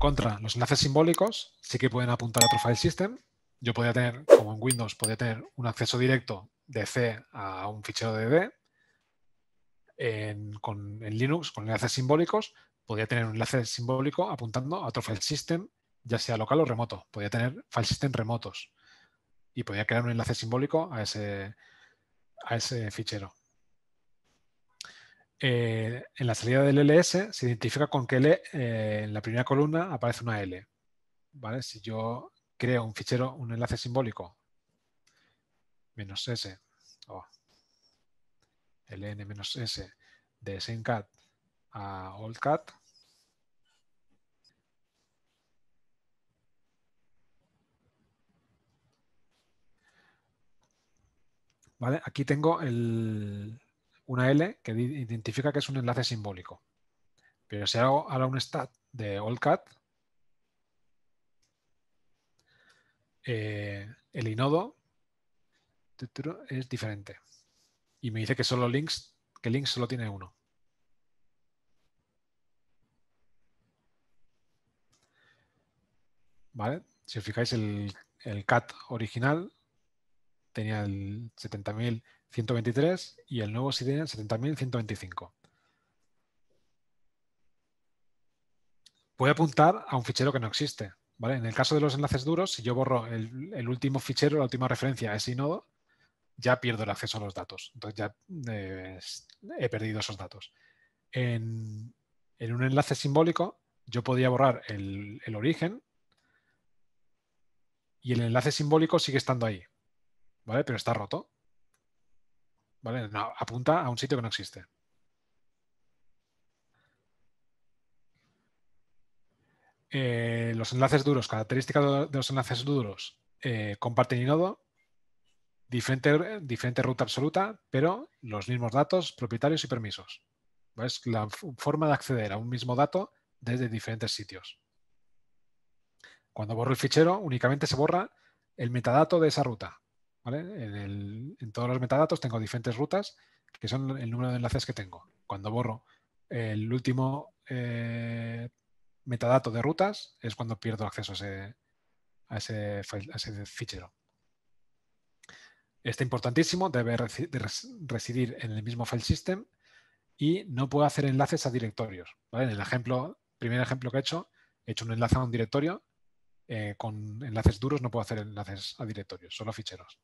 contra, los enlaces simbólicos sí que pueden apuntar a otro file system. Yo podría tener, como en Windows, podría tener un acceso directo de C a un fichero de D. En, Linux, con enlaces simbólicos, podría tener un enlace simbólico apuntando a otro file system, ya sea local o remoto. Podría tener file system remotos y podría crear un enlace simbólico a ese, a ese fichero. Eh, en la salida del ls se identifica con que eh, en la primera columna aparece una L. ¿vale? Si yo creo un fichero, un enlace simbólico, menos s, o oh, ln menos s de SameCat a OldCat, ¿Vale? Aquí tengo el, una L que identifica que es un enlace simbólico. Pero si hago ahora un stat de allcat, cat, eh, el inodo es diferente. Y me dice que solo links, que links solo tiene uno. ¿Vale? Si os fijáis, el, el cat original tenía el 70.000 123 y el nuevo SIDN 70.125. a apuntar a un fichero que no existe. En el caso de los enlaces duros, si yo borro el, último fichero, la última referencia a ese nodo, ya pierdo el acceso a los datos. Entonces ya eh, he perdido esos datos. En, un enlace simbólico, yo podría borrar el, el origen y el enlace simbólico sigue estando ahí. ¿Vale? Pero está roto apunta a un sitio que no existe. Eh, los enlaces duros, características de los enlaces duros, eh, comparten y nodo, diferente, diferente ruta absoluta, pero los mismos datos, propietarios y permisos. Es la forma de acceder a un mismo dato desde diferentes sitios. Cuando borro el fichero, únicamente se borra el metadato de esa ruta, en, todos los metadatos tengo diferentes rutas que son el número de enlaces que tengo. Cuando borro el último eh, metadato de rutas es cuando pierdo acceso a ese, fichero. Este importantísimo debe residir en el mismo file system y no puedo hacer enlaces a directorios. En el ejemplo, primer ejemplo que he hecho, he hecho un enlace a un directorio. Eh, con enlaces duros no puedo hacer enlaces a directorios, solo ficheros.